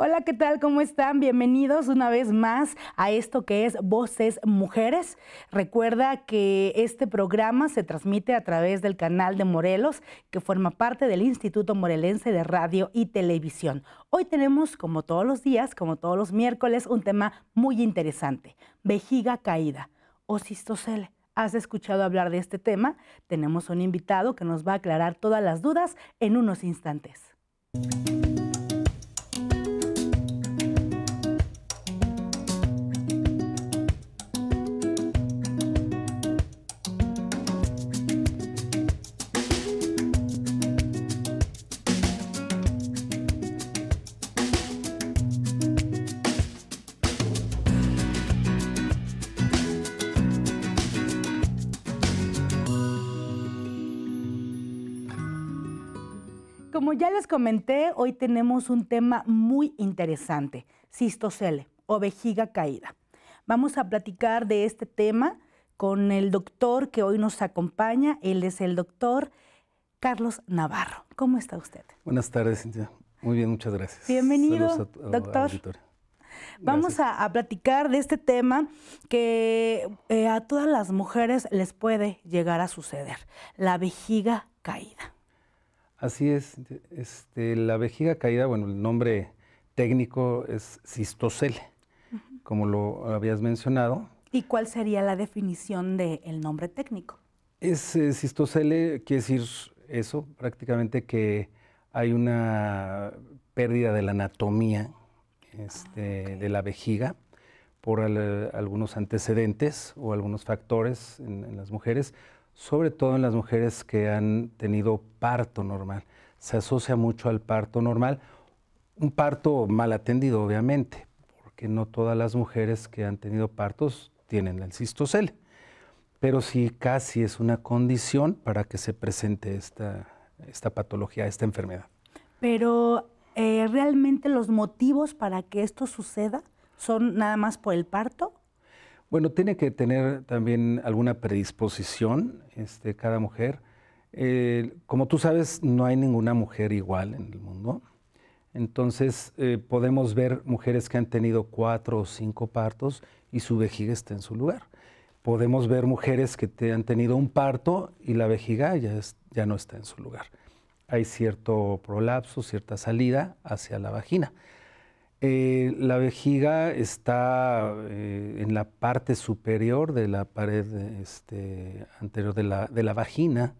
Hola, ¿qué tal? ¿Cómo están? Bienvenidos una vez más a esto que es Voces Mujeres. Recuerda que este programa se transmite a través del canal de Morelos, que forma parte del Instituto Morelense de Radio y Televisión. Hoy tenemos, como todos los días, como todos los miércoles, un tema muy interesante, vejiga caída o cistocele. ¿Has escuchado hablar de este tema? Tenemos un invitado que nos va a aclarar todas las dudas en unos instantes. Como ya les comenté, hoy tenemos un tema muy interesante, cistocele o vejiga caída. Vamos a platicar de este tema con el doctor que hoy nos acompaña. Él es el doctor Carlos Navarro. ¿Cómo está usted? Buenas tardes, Cintia. Muy bien, muchas gracias. Bienvenido, doctor. Vamos a, platicar de este tema que eh, a todas las mujeres les puede llegar a suceder, la vejiga caída. Así es. Este, la vejiga caída, bueno, el nombre técnico es cistocele, como lo habías mencionado. ¿Y cuál sería la definición del nombre técnico? Es eh, cistocele, quiere decir eso, prácticamente que hay una pérdida de la anatomía este, ah, de la vejiga por algunos antecedentes o algunos factores en las mujeres sobre todo en las mujeres que han tenido parto normal. Se asocia mucho al parto normal, un parto mal atendido, obviamente, porque no todas las mujeres que han tenido partos tienen el cistocel, pero sí casi es una condición para que se presente esta, patología, esta enfermedad. Pero eh, realmente los motivos para que esto suceda son nada más por el parto bueno, tiene que tener también alguna predisposición este, cada mujer. Eh, como tú sabes, no hay ninguna mujer igual en el mundo. Entonces eh, podemos ver mujeres que han tenido cuatro o cinco partos y su vejiga está en su lugar. Podemos ver mujeres que te han tenido un parto y la vejiga ya, ya no está en su lugar. Hay cierto prolapso, cierta salida hacia la vagina. Eh, la vejiga está eh, en la parte superior de la pared este, anterior de la, vagina.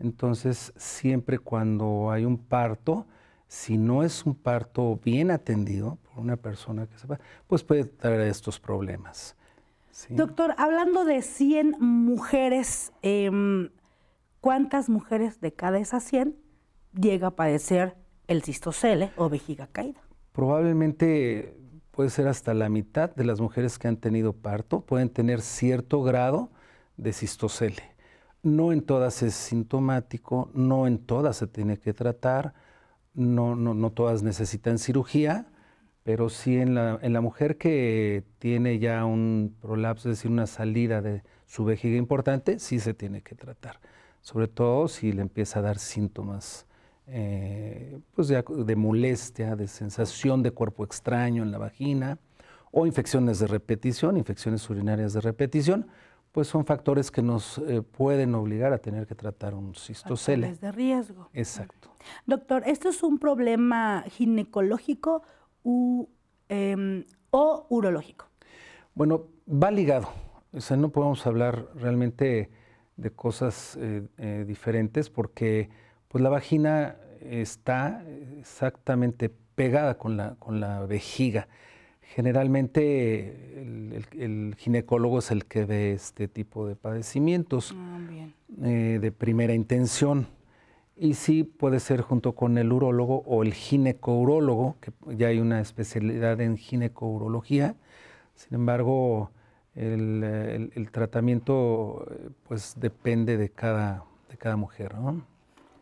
Entonces, siempre cuando hay un parto, si no es un parto bien atendido por una persona que sepa, pues puede traer estos problemas. Doctor, hablando de 100 mujeres, em, ¿cuántas mujeres de cada esas 100 llega a padecer el cistocele o vejiga caída? probablemente puede ser hasta la mitad de las mujeres que han tenido parto pueden tener cierto grado de cistocele. No en todas es sintomático, no en todas se tiene que tratar, no, todas necesitan cirugía, pero sí en la, en la, mujer que tiene ya un prolapso, es decir, una salida de su vejiga importante, sí se tiene que tratar, sobre todo si le empieza a dar síntomas eh, pues de, de, molestia, de sensación de cuerpo extraño en la vagina o infecciones de repetición, infecciones urinarias de repetición, pues son factores que nos eh, pueden obligar a tener que tratar un cistocele. Factores de riesgo. Exacto. Doctor, ¿esto es un problema ginecológico em, o urológico? Bueno, va ligado. O sea, no podemos hablar realmente de cosas eh, diferentes porque pues la vagina está exactamente pegada con la, vejiga. Generalmente el, ginecólogo es el que ve este tipo de padecimientos ah, eh, de primera intención. Y sí puede ser junto con el urólogo o el ginecourologo, que ya hay una especialidad en ginecourología. Sin embargo, el, tratamiento eh, pues depende de cada, de cada mujer. ¿no?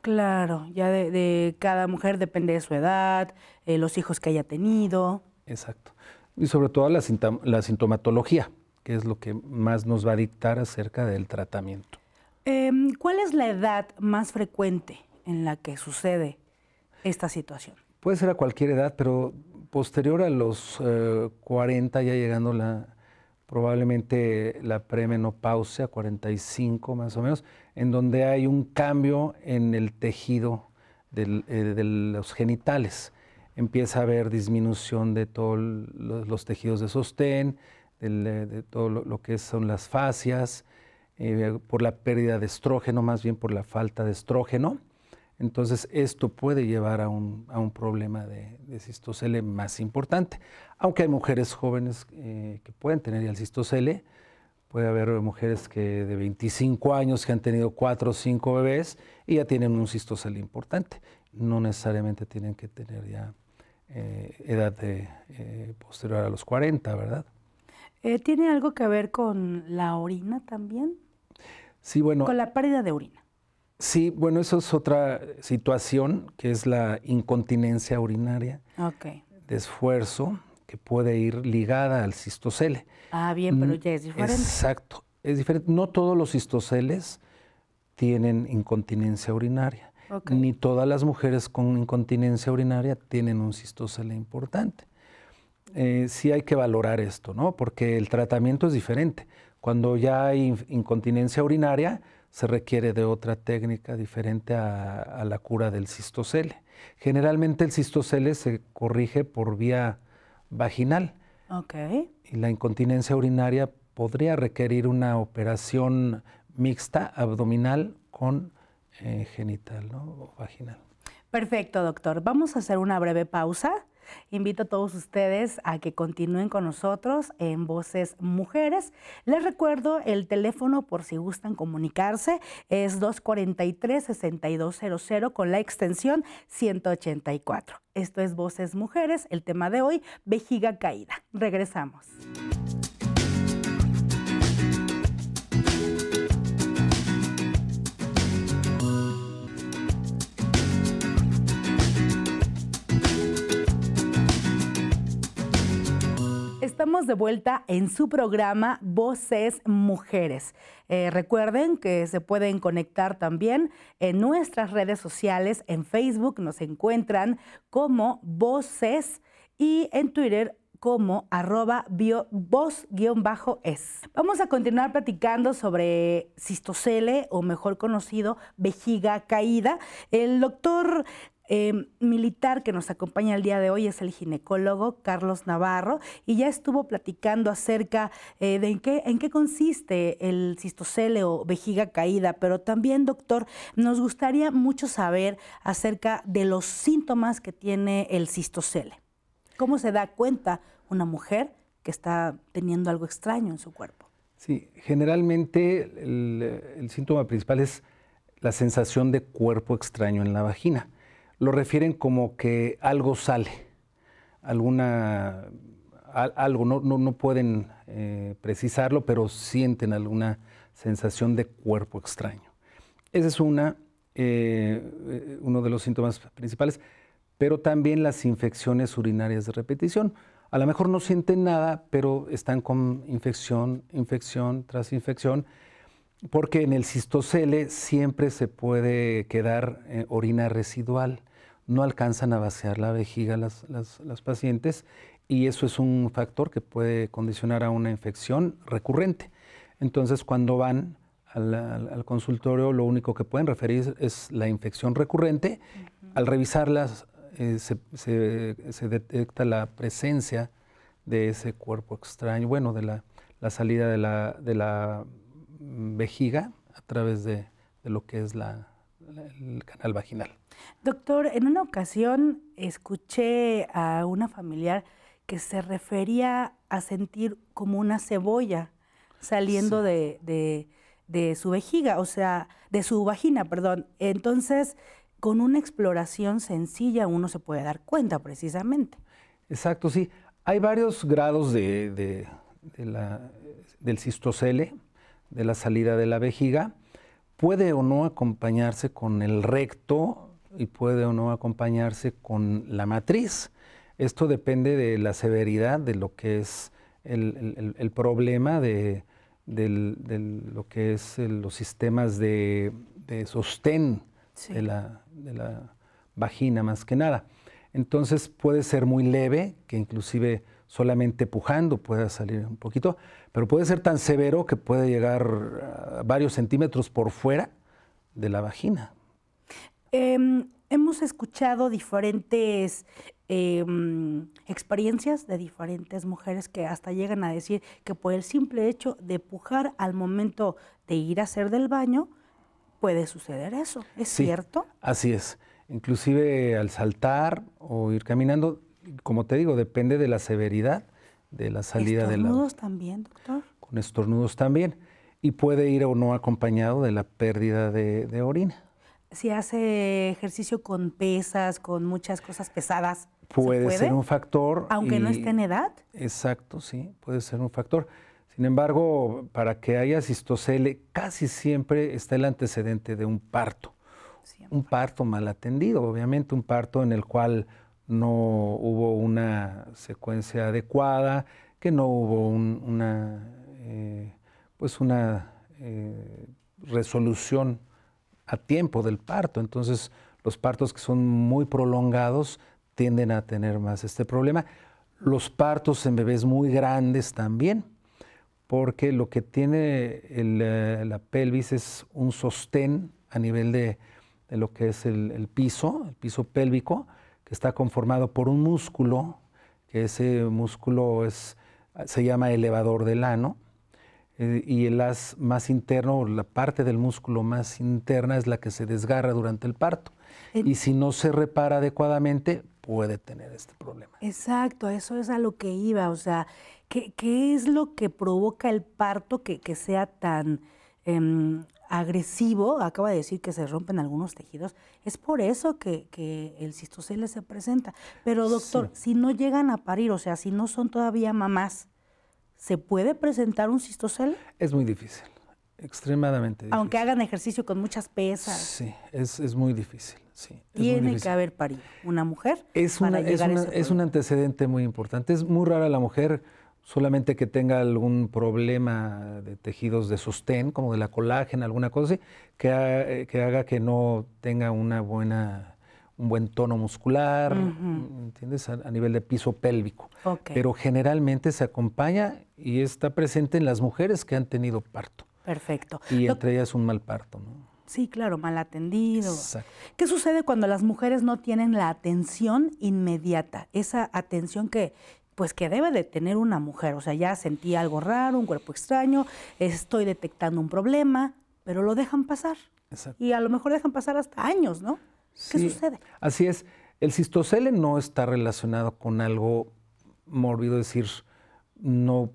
Claro, ya de, cada mujer depende de su edad, eh, los hijos que haya tenido. Exacto. Y sobre todo la, sintomatología, que es lo que más nos va a dictar acerca del tratamiento. Em, ¿Cuál es la edad más frecuente en la que sucede esta situación? Puede ser a cualquier edad, pero posterior a los 40, eh, ya llegando la, probablemente la premenopausia, 45 más o menos, en donde hay un cambio en el tejido eh, de los genitales. Empieza a haber disminución de todos los tejidos de sostén, eh, de todo lo, que son las fascias, eh, por la pérdida de estrógeno, más bien por la falta de estrógeno. Entonces esto puede llevar a un, a un problema de, de, cistocele más importante. Aunque hay mujeres jóvenes eh, que pueden tener ya el cistocele, puede haber mujeres que de 25 años que han tenido 4 o 5 bebés y ya tienen un cistocele importante. No necesariamente tienen que tener ya eh, edad eh, posterior a los 40, ¿verdad? ¿Tiene algo que ver con la orina también? Sí, bueno. Con la pérdida de orina. Sí, bueno, eso es otra situación que es la incontinencia urinaria de esfuerzo que puede ir ligada al cistocele. Ah, bien, pero mm, ya es diferente. Exacto, es diferente. No todos los cistoceles tienen incontinencia urinaria. Ni todas las mujeres con incontinencia urinaria tienen un cistocele importante. Eh, sí hay que valorar esto, ¿no? Porque el tratamiento es diferente. Cuando ya hay incontinencia urinaria, se requiere de otra técnica diferente a, la cura del cistocele. Generalmente el cistocele se corrige por vía vaginal. Ok. Y la incontinencia urinaria podría requerir una operación mixta abdominal con eh, genital ¿no? o vaginal. Perfecto, doctor. Vamos a hacer una breve pausa Invito a todos ustedes a que continúen con nosotros en Voces Mujeres. Les recuerdo el teléfono por si gustan comunicarse es 243-6200 con la extensión 184. Esto es Voces Mujeres, el tema de hoy, vejiga caída. Regresamos. Estamos de vuelta en su programa Voces Mujeres. Eh, recuerden que se pueden conectar también en nuestras redes sociales. En Facebook nos encuentran como Voces y en Twitter como arroba bio, voz-es. Vamos a continuar platicando sobre cistocele o mejor conocido vejiga caída. El doctor Em, militar que nos acompaña el día de hoy es el ginecólogo Carlos Navarro y ya estuvo platicando acerca eh, de en qué, consiste el cistocele o vejiga caída, pero también, doctor, nos gustaría mucho saber acerca de los síntomas que tiene el cistocele. ¿Cómo se da cuenta una mujer que está teniendo algo extraño en su cuerpo? Sí, generalmente el síntoma principal es la sensación de cuerpo extraño en la vagina lo refieren como que algo sale, alguna, algo, no, pueden eh, precisarlo, pero sienten alguna sensación de cuerpo extraño. Ese es una, eh, uno de los síntomas principales, pero también las infecciones urinarias de repetición. A lo mejor no sienten nada, pero están con infección, infección tras infección porque en el cistocele siempre se puede quedar eh, orina residual. No alcanzan a vaciar la vejiga las, pacientes y eso es un factor que puede condicionar a una infección recurrente. Entonces, cuando van al, consultorio, lo único que pueden referir es la infección recurrente. Al revisarlas, eh, se, detecta la presencia de ese cuerpo extraño, bueno, de la, la salida de la, de la vejiga a través de, lo que es el canal vaginal. Doctor, en una ocasión escuché a una familiar que se refería a sentir como una cebolla saliendo de, su vejiga, o sea, de su vagina, perdón. Entonces, con una exploración sencilla uno se puede dar cuenta precisamente. Exacto, sí. Hay varios grados de, del cistocele de la salida de la vejiga, puede o no acompañarse con el recto y puede o no acompañarse con la matriz. Esto depende de la severidad de lo que es el, problema de, lo que es los sistemas de, sostén de, la, vagina más que nada. Entonces puede ser muy leve, que inclusive solamente pujando pueda salir un poquito, pero puede ser tan severo que puede llegar varios centímetros por fuera de la vagina. Em, hemos escuchado diferentes em, experiencias de diferentes mujeres que hasta llegan a decir que por el simple hecho de pujar al momento de ir a hacer del baño, puede suceder eso. ¿Es cierto? Así es. Inclusive al saltar o ir caminando, como te digo, depende de la severidad de la salida de la... Con estornudos también, doctor. Con estornudos también. Y puede ir o no acompañado de la pérdida de, orina. Si hace ejercicio con pesas, con muchas cosas pesadas. Puede, ser un factor. Aunque no esté en edad. Exacto, sí, puede ser un factor. Sin embargo, para que haya cistocele, casi siempre está el antecedente de un parto. Un parto mal atendido, obviamente, un parto en el cual no hubo una secuencia adecuada, que no hubo una, eh, pues una eh, resolución a tiempo del parto. Entonces, los partos que son muy prolongados tienden a tener más este problema. Los partos en bebés muy grandes también, porque lo que tiene eh, la pelvis es un sostén a nivel de, lo que es el, piso, el piso pélvico, que está conformado por un músculo, que ese músculo es, se llama elevador del ano, eh, y el as más interno, la parte del músculo más interna es la que se desgarra durante el parto. Y si no se repara adecuadamente, puede tener este problema. Exacto, eso es a lo que iba, o sea, ¿qué, es lo que provoca el parto que, sea tan... Em, agresivo, acaba de decir que se rompen algunos tejidos, es por eso que, el cistocele se presenta. Pero doctor, si no llegan a parir, o sea, si no son todavía mamás, ¿se puede presentar un cistocele? Es muy difícil, extremadamente difícil. Aunque hagan ejercicio con muchas pesas. Sí, es, muy difícil. Sí, Tiene que haber parido una mujer. Es, una, es un antecedente muy importante. Es muy rara la mujer solamente que tenga algún problema de tejidos de sostén, como de la colágena, alguna cosa así, que, eh, haga que no tenga una buena, un buen tono muscular, ¿entiendes? A, nivel de piso pélvico. Pero generalmente se acompaña y está presente en las mujeres que han tenido parto. Perfecto. Y entre ellas un mal parto, ¿no? Sí, claro, mal atendido. Exacto. ¿Qué sucede cuando las mujeres no tienen la atención inmediata? Esa atención que, pues que debe de tener una mujer. O sea, ya sentí algo raro, un cuerpo extraño, estoy detectando un problema, pero lo dejan pasar. Y a lo mejor dejan pasar hasta años, ¿no? ¿Qué sucede? Así es. El cistocele no está relacionado con algo mórbido, es decir, no,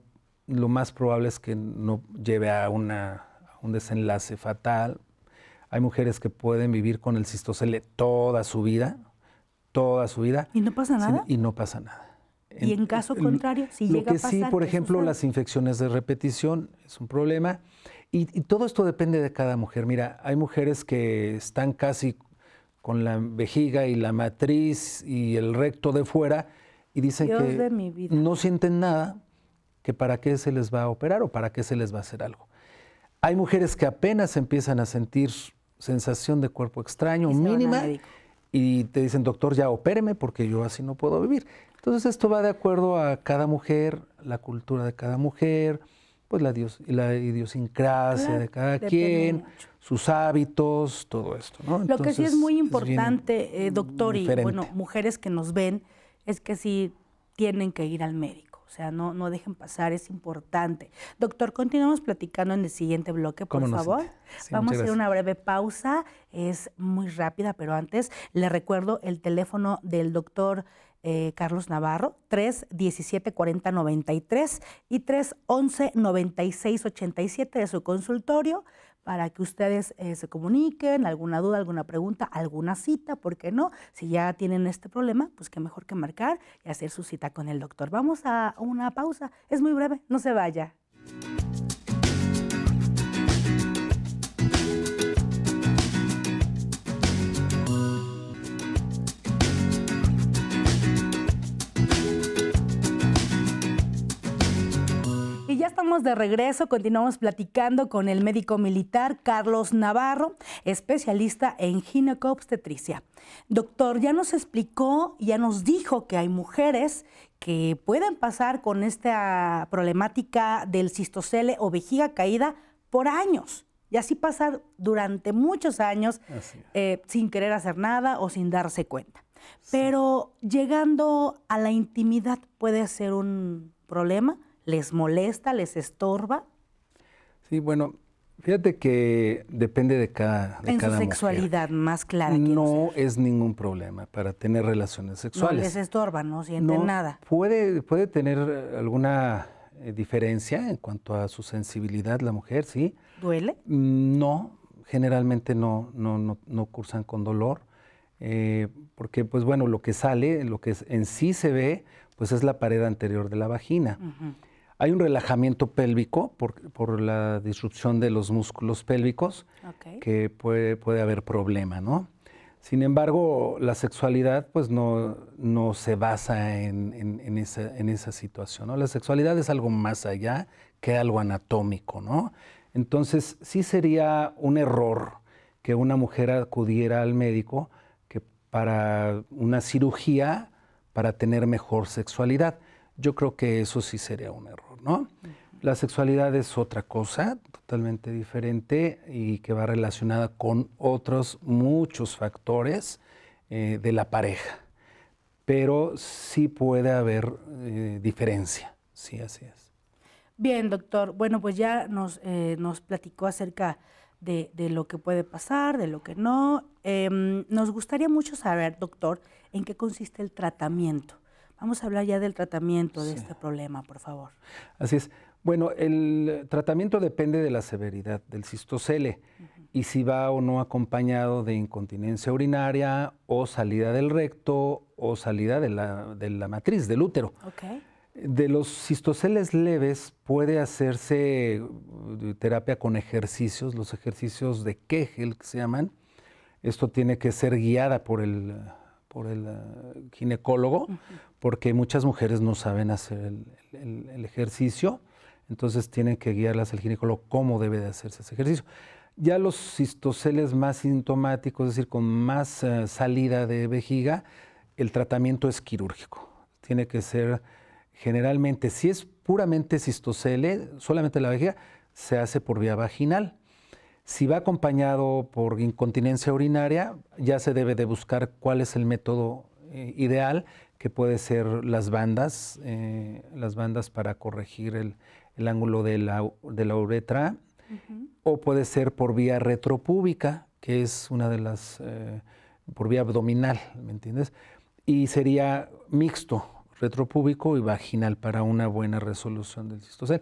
lo más probable es que no lleve a, una, un desenlace fatal. Hay mujeres que pueden vivir con el cistocele toda su vida, toda su vida. ¿Y no pasa nada? y no pasa nada. Y en caso contrario, si lo llega que a pasar, sí, por ejemplo, las infecciones de repetición es un problema. Y, todo esto depende de cada mujer. Mira, hay mujeres que están casi con la vejiga y la matriz y el recto de fuera y dicen que no sienten nada, que para qué se les va a operar o para qué se les va a hacer algo. Hay mujeres que apenas empiezan a sentir sensación de cuerpo extraño, mínima, y te dicen, doctor, ya opéreme porque yo así no puedo vivir. Entonces esto va de acuerdo a cada mujer, la cultura de cada mujer, pues la, dios, la idiosincrasia de cada quien, sus hábitos, todo esto. Lo que sí es muy importante, eh, doctor, y bueno, mujeres que nos ven, es que sí tienen que ir al médico. O sea, no, no dejen pasar, es importante. Doctor, continuamos platicando en el siguiente bloque, por favor. Vamos a hacer una breve pausa, es muy rápida, pero antes le recuerdo el teléfono del doctor. Eh, Carlos Navarro, 317 17 40 93 y 311 9687 de su consultorio para que ustedes eh, se comuniquen, alguna duda, alguna pregunta, alguna cita, ¿por qué no? Si ya tienen este problema, pues qué mejor que marcar y hacer su cita con el doctor. Vamos a una pausa, es muy breve, no se vaya. estamos de regreso, continuamos platicando con el médico militar Carlos Navarro, especialista en ginecobstetricia. Doctor, ya nos explicó, ya nos dijo que hay mujeres que pueden pasar con esta problemática del cistocele o vejiga caída por años y así pasar durante muchos años eh, sin querer hacer nada o sin darse cuenta. Pero llegando a la intimidad puede ser un problema. ¿Les molesta? ¿Les estorba? Sí, bueno, fíjate que depende de cada de En su sexualidad más clara. No es ningún problema para tener relaciones sexuales. No les estorba, no sienten nada. Puede, puede tener eh, alguna eh, diferencia en cuanto a su sensibilidad la mujer, ¿sí? ¿Duele? Mm, no, generalmente no, no, no, no cursan con dolor. Eh, porque pues bueno, lo que sale, lo que en sí se ve, pues es la pared anterior de la vagina. Ajá. Hay un relajamiento pélvico por, la disrupción de los músculos pélvicos, que puede, haber problema, ¿no? Sin embargo, la sexualidad pues no, se basa en, esa, situación, La sexualidad es algo más allá que algo anatómico, ¿no? Entonces, sí sería un error que una mujer acudiera al médico que para una cirugía para tener mejor sexualidad yo creo que eso sí sería un error, ¿no? La sexualidad es otra cosa totalmente diferente y que va relacionada con otros muchos factores eh, de la pareja. Pero sí puede haber eh, diferencia. Sí, así es. Bien, doctor. Bueno, pues ya nos, eh, platicó acerca de, lo que puede pasar, de lo que no. Em, nos gustaría mucho saber, doctor, en qué consiste el tratamiento Vamos a hablar ya del tratamiento de este problema, por favor. Así es. Bueno, el tratamiento depende de la severidad del cistocele y si va o no acompañado de incontinencia urinaria o salida del recto o salida de la, matriz, del útero. De los cistoceles leves puede hacerse eh, terapia con ejercicios, los ejercicios de Kegel que se llaman. Esto tiene que ser guiada por el, por el eh, ginecólogo porque muchas mujeres no saben hacer el, ejercicio, entonces tienen que guiarlas al ginecólogo cómo debe de hacerse ese ejercicio. Ya los cistoceles más sintomáticos, es decir, con más eh, salida de vejiga, el tratamiento es quirúrgico. Tiene que ser generalmente, si es puramente cistocele, solamente la vejiga, se hace por vía vaginal. Si va acompañado por incontinencia urinaria, ya se debe de buscar cuál es el método eh, ideal que puede ser las bandas, eh, las bandas para corregir el, ángulo de la, uretra, o puede ser por vía retropúbica, que es una de las, eh, por vía abdominal, ¿me entiendes? Y sería mixto, retropúbico y vaginal para una buena resolución del cistocel.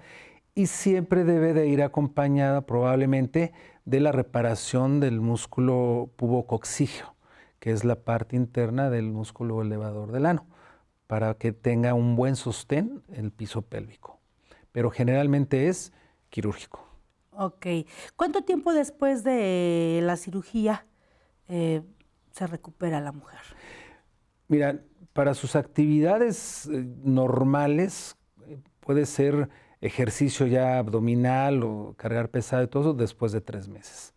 Y siempre debe de ir acompañada probablemente de la reparación del músculo pubocoxígeo que es la parte interna del músculo elevador del ano, para que tenga un buen sostén el piso pélvico. Pero generalmente es quirúrgico. Ok. ¿Cuánto tiempo después de la cirugía eh, se recupera la mujer? Mira, para sus actividades eh, normales eh, puede ser ejercicio ya abdominal o cargar pesado y todo eso después de tres meses.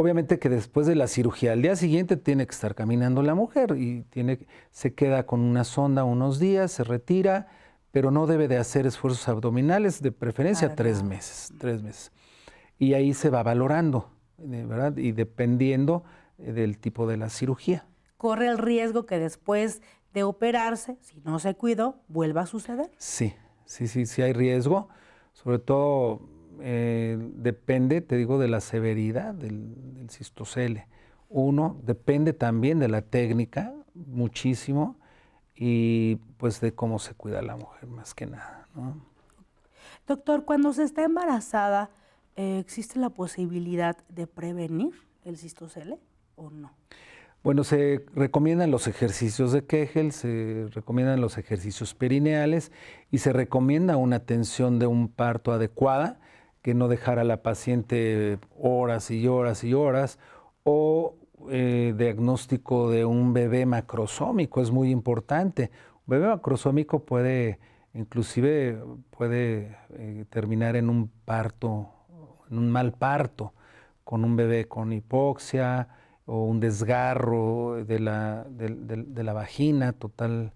Obviamente que después de la cirugía, al día siguiente tiene que estar caminando la mujer y tiene, se queda con una sonda unos días, se retira, pero no debe de hacer esfuerzos abdominales, de preferencia tres meses, tres meses. Y ahí se va valorando, ¿verdad? Y dependiendo eh, del tipo de la cirugía. Corre el riesgo que después de operarse, si no se cuidó, vuelva a suceder. Sí, sí, sí, sí hay riesgo, sobre todo eh, depende, te digo, de la severidad del, cistocele. Uno, depende también de la técnica, muchísimo, y pues de cómo se cuida la mujer, más que nada. Doctor, cuando se está embarazada, eh, ¿existe la posibilidad de prevenir el cistocele o no? Bueno, se recomiendan los ejercicios de Kegel, se recomiendan los ejercicios perineales y se recomienda una atención de un parto adecuada que no dejar a la paciente horas y horas y horas, o eh, diagnóstico de un bebé macrosómico es muy importante. Un bebé macrosómico puede, inclusive puede eh, terminar en un parto, en un mal parto, con un bebé con hipoxia o un desgarro de la, de, la vagina totalmente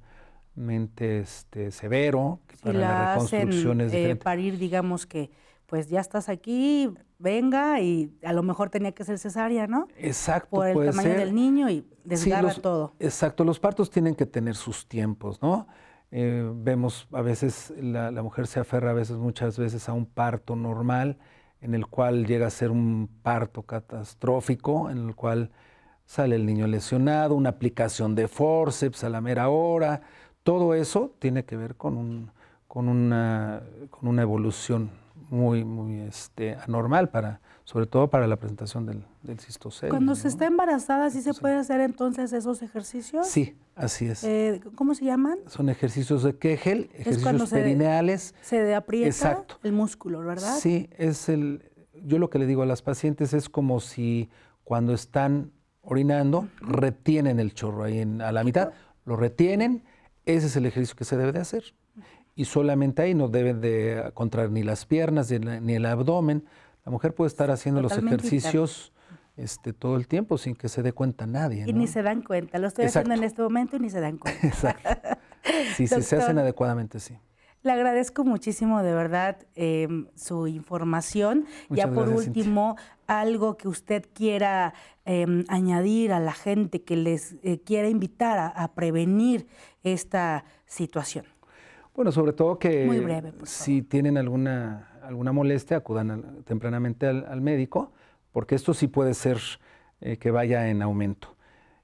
este, severo, que para la, eh, parir, digamos que pues ya estás aquí, venga, y a lo mejor tenía que ser cesárea, ¿no? Exacto. Por el tamaño del niño y desgarra todo. Exacto, los partos tienen que tener sus tiempos, ¿no? Eh, vemos a veces, la, mujer se aferra a veces, muchas veces a un parto normal, en el cual llega a ser un parto catastrófico, en el cual sale el niño lesionado, una aplicación de forceps a la mera hora, todo eso tiene que ver con, un, con, una, con una evolución muy, muy este, anormal para, sobre todo para la presentación del, del cistocelio. Cuando se está embarazada, ¿sí se puede hacer entonces esos ejercicios? Sí, así es. Eh, ¿Cómo se llaman? Son ejercicios de Kegel, ejercicios se, perineales. Se, aprieta el músculo, ¿verdad? Sí, es el, yo lo que le digo a las pacientes es como si cuando están orinando, retienen el chorro ahí a la mitad, lo retienen, ese es el ejercicio que se debe de hacer y solamente ahí no deben de encontrar ni las piernas ni el abdomen. La mujer puede estar haciendo los ejercicios este, todo el tiempo sin que se dé cuenta nadie. Y ni se dan cuenta, lo estoy haciendo en este momento y ni se dan cuenta. Exacto. si se hacen adecuadamente, sí. Le agradezco muchísimo de verdad em, su información. ya por último, algo que usted quiera em, añadir a la gente que les eh, quiera invitar a prevenir esta situación. Bueno, sobre todo que si tienen alguna, alguna molestia, acudan tempranamente al, médico, porque esto sí puede ser eh, que vaya en aumento.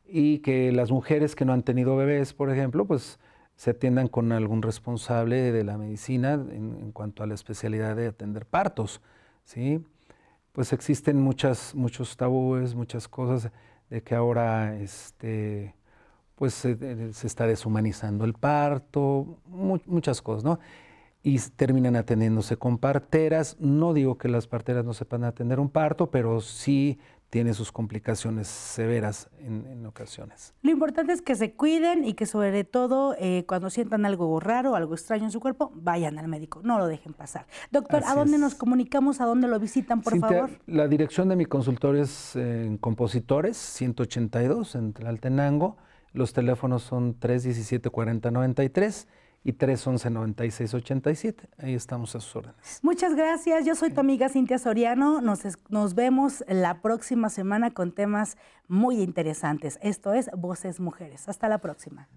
Y que las mujeres que no han tenido bebés, por ejemplo, pues se atiendan con algún responsable de la medicina en, cuanto a la especialidad de atender partos. ¿sí? Pues existen muchas, muchos tabúes, muchas cosas de que ahora este, pues eh, se, está deshumanizando el parto, muchas cosas, ¿no? Y terminan atendiéndose con parteras. No digo que las parteras no sepan atender un parto, pero sí tiene sus complicaciones severas en, ocasiones. Lo importante es que se cuiden y que sobre todo eh, cuando sientan algo raro, algo extraño en su cuerpo, vayan al médico, no lo dejen pasar. Doctor, ¿a dónde nos comunicamos? ¿A dónde lo visitan, por favor? La dirección de mi consultor es eh, en Compositores, 182, en Tlaltenango. Los teléfonos son 317-4093 y 311-9687. Ahí estamos a sus órdenes. Muchas gracias. Yo soy tu amiga Cintia Soriano. Nos, nos vemos la próxima semana con temas muy interesantes. Esto es Voces Mujeres. Hasta la próxima.